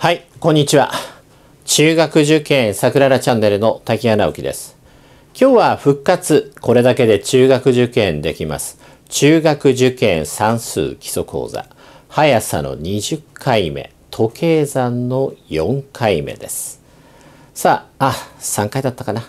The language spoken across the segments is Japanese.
はい、こんにちは。中学受験さくららチャンネルの滝谷直樹です。今日は復活、これだけで中学受験できます。中学受験算数基礎講座、速さの20回目、時計算の4回目です。さあ、あ、3回だったかな。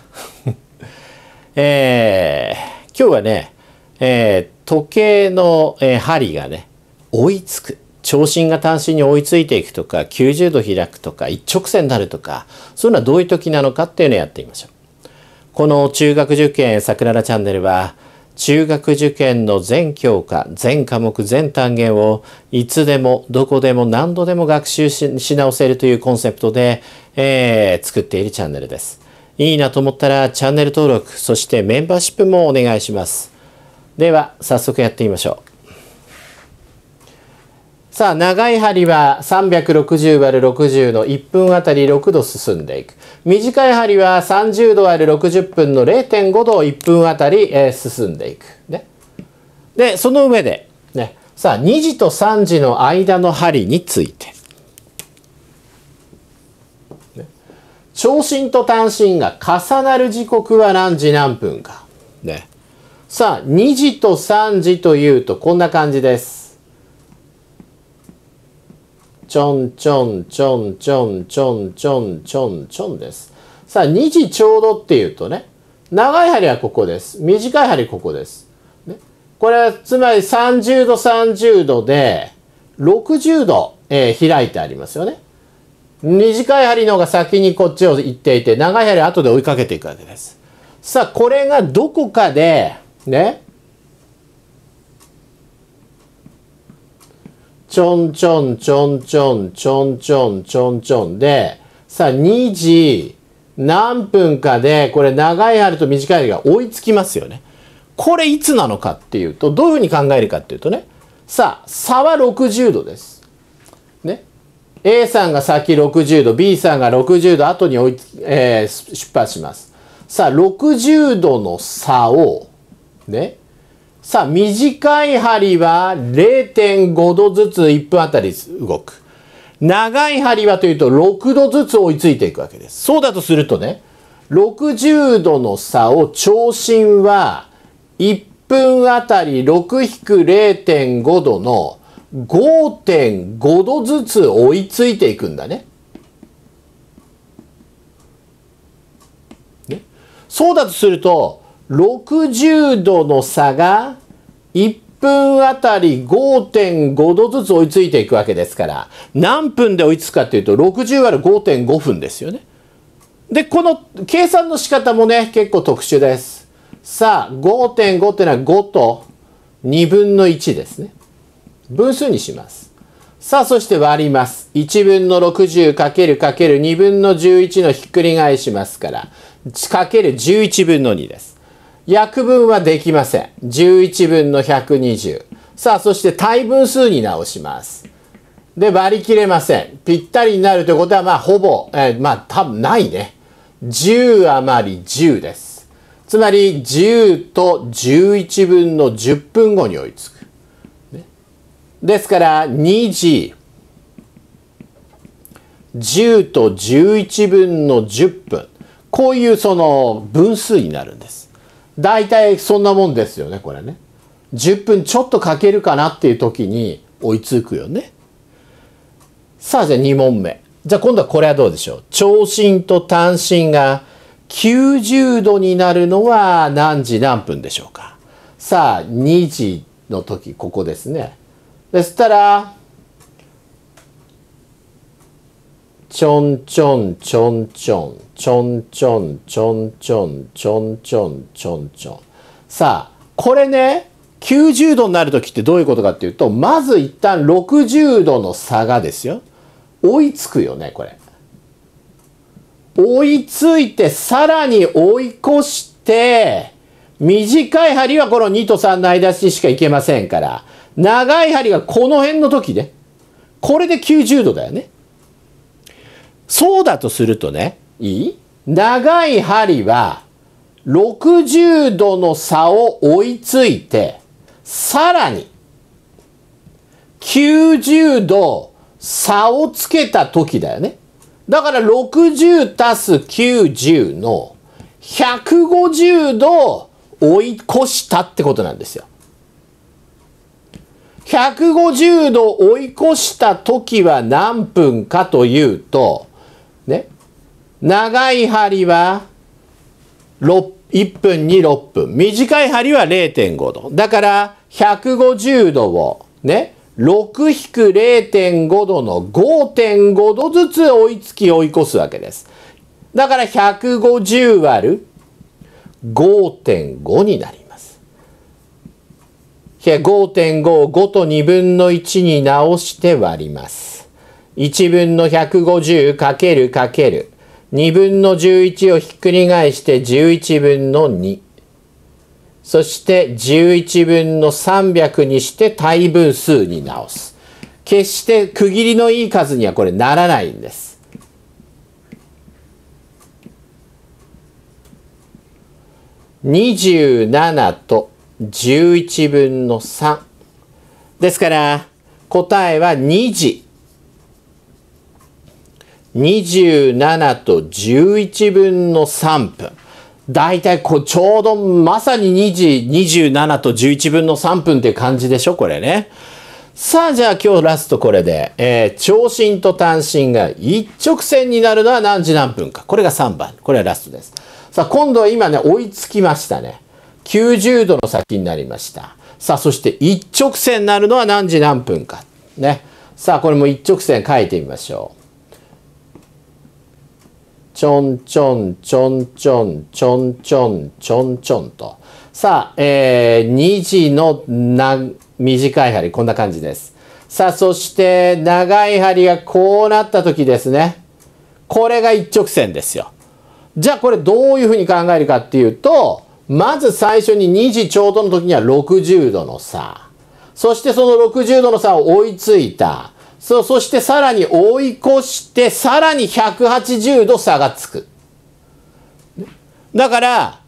えー、今日はね、えー、時計の、えー、針がね、追いつく。長針が単針に追いついていくとか、90度開くとか、一直線になるとか、そういうのはどういう時なのかっていうのをやってみましょう。この中学受験桜田チャンネルは、中学受験の全教科、全科目、全単元をいつでも、どこでも、何度でも学習し直せるというコンセプトで、えー、作っているチャンネルです。いいなと思ったらチャンネル登録、そしてメンバーシップもお願いします。では、早速やってみましょう。さあ、長い針は360割る60の1分あたり6度進んでいく。短い針は30度割る60分の0.5度を1分あたり、え進んでいく。ね。で、その上で、ね、さあ、2時と3時の間の針について。長針と短針が重なる時刻は何時何分か。ね。さあ、2時と3時というとこんな感じです。ちょんちょんちょんちょんちょんちょんちょんちょんです。さあ、2時ちょうどっていうとね、長い針はここです。短い針ここです。ね、これは、つまり30度30度で、60度、えー、開いてありますよね。短い針の方が先にこっちを行っていて、長い針は後で追いかけていくわけです。さあ、これがどこかで、ね、ちょんちょんちょんちょんちょんちょんちょんちょんで、さあ、2時何分かで、これ長い針と短い針が追いつきますよね。これいつなのかっていうと、どういうふうに考えるかっていうとね、さあ、差は60度です。ね。A さんが先60度、B さんが60度後に追い、えー、出発します。さあ、60度の差を、ね、さあ、短い針は0.5度ずつ1分あたり動く。長い針はというと6度ずつ追いついていくわけです。そうだとするとね、60度の差を長針は1分あたり6-0.5度の5.5度ずつ追いついていくんだね。ねそうだとすると、60度の差が1分あたり5.5度ずつ追いついていくわけですから何分で追いつくかというと 60÷5.5 分ですよね。でこの計算の仕方もね結構特殊です。さあ5.5ってのは5と2分の1ですね。分数にします。さあそして割ります。1分の 60××2 分の11のひっくり返しますからかける11分の2です。約分はできません。11分の120。さあ、そして対分数に直します。で、割り切れません。ぴったりになるということは、まあ、ほぼ、えー、まあ、多分ないね。10余り10です。つまり、10と11分の10分後に追いつく。ね、ですから、2時、10と11分の10分。こういうその分数になるんです。大体そんなもんですよね、これね。10分ちょっとかけるかなっていう時に追いつくよね。さあ、じゃあ2問目。じゃあ今度はこれはどうでしょう。長針と短針が90度になるのは何時何分でしょうか。さあ、2時の時、ここですね。でしたら、ちょんちょんちょんちょんちょんちょんちょんちょんちょんちょんちょんちょんさあこれね90度になる時ってどういうことかっていうとまず一旦60度の差がですよ追いつくよねこれ追いついてさらに追い越して短い針はこの2と3の間ししかいけませんから長い針がこの辺の時ねこれで90度だよねそうだとするとね、いい長い針は60度の差を追いついて、さらに90度差をつけた時だよね。だから60足す90の150度追い越したってことなんですよ。150度追い越した時は何分かというと、ね、長い針は1分に6分短い針は0.5度だから150度をね6-0.5度の5.5度ずつ追いつき追い越すわけです。だから150 ÷ 5.5になります。5.5を5と2分の1に直して割ります。1分の 150××2 分の11をひっくり返して11分の2。そして11分の300にして対分数に直す。決して区切りのいい数にはこれならないんです。27と11分の3。ですから、答えは2時27と11分の3分。大体こうちょうどまさに2時27と11分の3分って感じでしょこれね。さあじゃあ今日ラストこれで、えー、長針と短針が一直線になるのは何時何分か。これが3番。これはラストです。さあ今度は今ね追いつきましたね。90度の先になりました。さあそして一直線になるのは何時何分か。ね。さあこれも一直線書いてみましょう。ちょんちょんちょんちょんちょんちょんちょんちょんと。さあ、えー、2時のな短い針、こんな感じです。さあ、そして長い針がこうなった時ですね。これが一直線ですよ。じゃあこれどういうふうに考えるかっていうと、まず最初に2時ちょうどの時には60度の差。そしてその60度の差を追いついた。そう、そしてさらに追い越して、さらに180度差がつく。だから、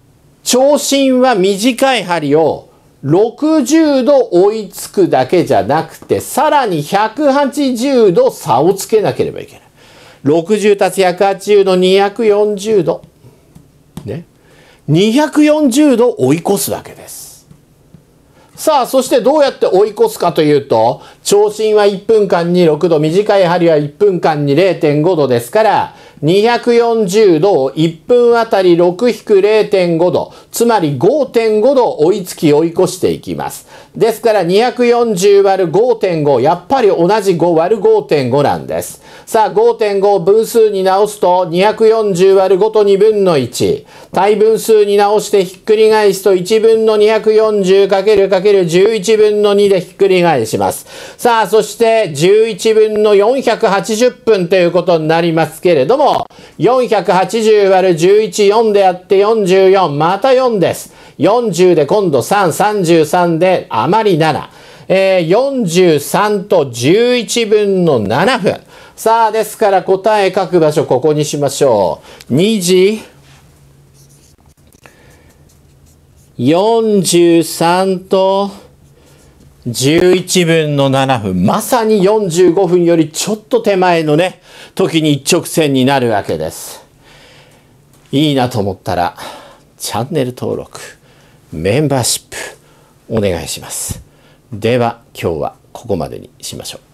長針は短い針を60度追いつくだけじゃなくて、さらに180度差をつけなければいけない。60たつ180度、240度。ね。240度追い越すわけです。さあ、そしてどうやって追い越すかというと、長針は1分間に6度、短い針は1分間に0.5度ですから、240度を1分あたり6-0.5度、つまり5.5度追いつき追い越していきます。ですから240割る5.5、やっぱり同じ5割る5.5なんです。さあ5.5分数に直すと240割る5と2分の1。対分数に直してひっくり返すと1分の 240××11 分の2でひっくり返します。さあそして11分の480分ということになりますけれども、4。8 0割る11、4でやって44。また4です。40で今度3、33で余り7。えー、43と11分の7分。さあ、ですから答え書く場所ここにしましょう。2時43と11分の7分、まさに45分よりちょっと手前のね、時に一直線になるわけです。いいなと思ったら、チャンネル登録、メンバーシップ、お願いします。では、今日はここまでにしましょう。